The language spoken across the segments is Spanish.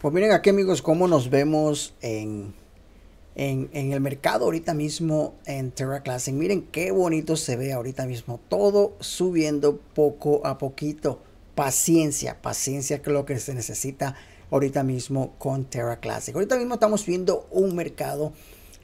Pues miren aquí amigos cómo nos vemos en, el mercado ahorita mismo en Terra Classic. Miren qué bonito se ve ahorita mismo. Todo subiendo poco a poquito. Paciencia, paciencia que es lo que se necesita ahorita mismo con Terra Classic. Ahorita mismo estamos viendo un mercado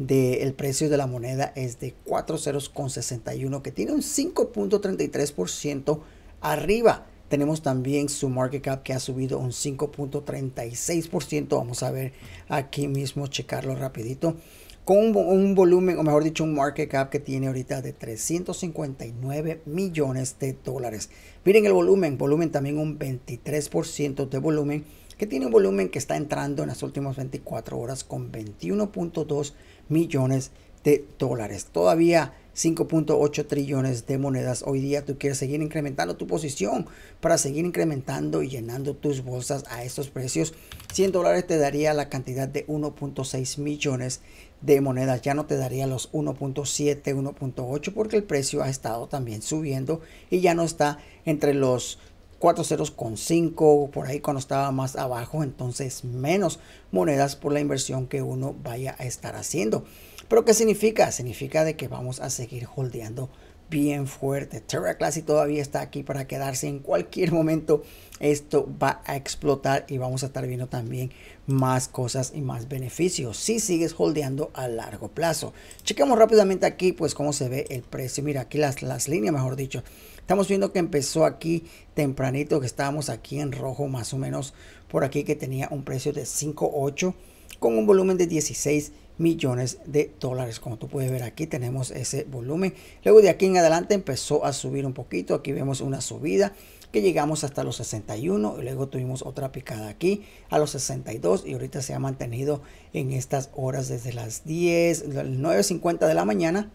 del precio de la moneda es de 4.061 que tiene un 5.33% arriba tenemos también su market cap que ha subido un 5.36%. Vamos a ver aquí mismo, checarlo rapidito. Con un, volumen, o mejor dicho, un market cap que tiene ahorita de 359 millones de dólares. Miren el volumen, volumen también un 23% de volumen que tiene un volumen que está entrando en las últimas 24 horas con 21.2 millones de de dólares. Todavía 5.8 trillones de monedas. Hoy día tú quieres seguir incrementando tu posición para seguir incrementando y llenando tus bolsas a estos precios. 100 dólares te daría la cantidad de 1.6 millones de monedas. Ya no te daría los 1.7, 1.8 porque el precio ha estado también subiendo y ya no está entre los 4 ceros con 5, por ahí cuando estaba más abajo, entonces menos monedas por la inversión que uno vaya a estar haciendo. ¿Pero qué significa? Significa de que vamos a seguir holdeando bien fuerte. Terra Classic todavía está aquí para quedarse. En cualquier momento esto va a explotar y vamos a estar viendo también más cosas y más beneficios si sigues holdeando a largo plazo. Chequemos rápidamente aquí pues cómo se ve el precio. Mira aquí las, las líneas mejor dicho. Estamos viendo que empezó aquí tempranito que estábamos aquí en rojo más o menos por aquí que tenía un precio de 5.8 con un volumen de 16 millones de dólares. Como tú puedes ver aquí tenemos ese volumen. Luego de aquí en adelante empezó a subir un poquito. Aquí vemos una subida que llegamos hasta los 61 y luego tuvimos otra picada aquí a los 62 y ahorita se ha mantenido en estas horas desde las 10, 9.50 de la mañana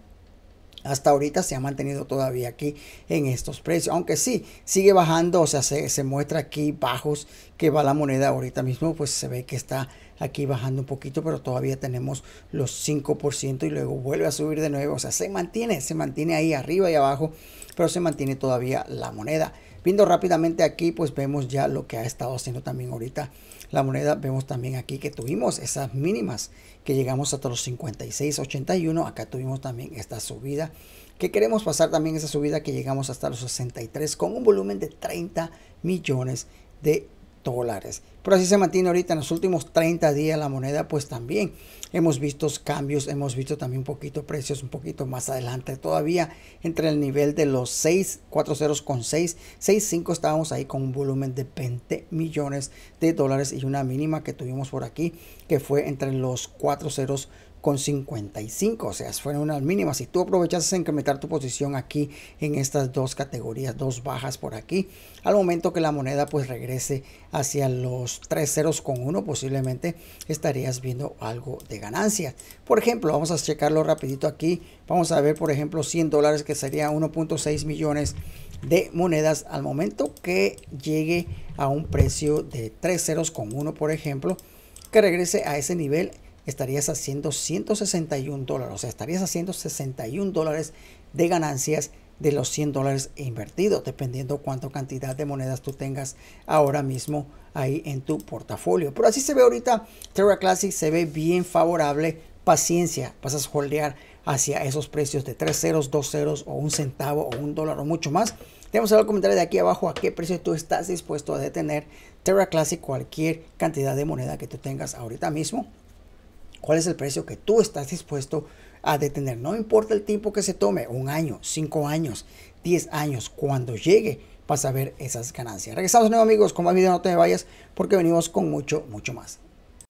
hasta ahorita se ha mantenido todavía aquí en estos precios. Aunque sí, sigue bajando, o sea, se, muestra aquí bajos que va la moneda ahorita mismo, pues se ve que está aquí bajando un poquito, pero todavía tenemos los 5% y luego vuelve a subir de nuevo. O sea, se mantiene, se mantiene ahí arriba y abajo, pero se mantiene todavía la moneda. Viendo rápidamente aquí, pues vemos ya lo que ha estado haciendo también ahorita la moneda. Vemos también aquí que tuvimos esas mínimas que llegamos hasta los 56.81. Acá tuvimos también esta subida que queremos pasar también esa subida que llegamos hasta los 63 con un volumen de 30 millones de dólares. Pero así se mantiene ahorita en los últimos 30 días la moneda, pues también hemos visto cambios, hemos visto también un poquito precios un poquito más adelante todavía entre el nivel de los 6, 4 con estábamos ahí con un volumen de 20 millones de dólares y una mínima que tuvimos por aquí que fue entre los 40 ceros con 55, o sea, fueron unas mínimas. Si tú aprovechas a incrementar tu posición aquí en estas dos categorías, dos bajas por aquí, al momento que la moneda pues regrese hacia los tres ceros con uno posiblemente estarías viendo algo de ganancia. Por ejemplo, vamos a checarlo rapidito aquí. Vamos a ver, por ejemplo, 100 dólares que sería 1.6 millones de monedas al momento que llegue a un precio de tres ceros con uno por ejemplo, que regrese a ese nivel estarías haciendo 161 dólares, o sea, estarías haciendo 61 dólares de ganancias de los 100 dólares invertidos, dependiendo cuánta cantidad de monedas tú tengas ahora mismo ahí en tu portafolio. Pero así se ve ahorita Terra Classic, se ve bien favorable. Paciencia, vas a holdear hacia esos precios de 3 ceros, 2 ceros o un centavo o un dólar o mucho más. Tenemos los comentarios de aquí abajo a qué precio tú estás dispuesto a detener Terra Classic, cualquier cantidad de moneda que tú tengas ahorita mismo. ¿Cuál es el precio que tú estás dispuesto a detener? No importa el tiempo que se tome, un año, cinco años, diez años, cuando llegue vas a ver esas ganancias. Regresamos nuevos amigos con más video, no te vayas porque venimos con mucho, mucho más.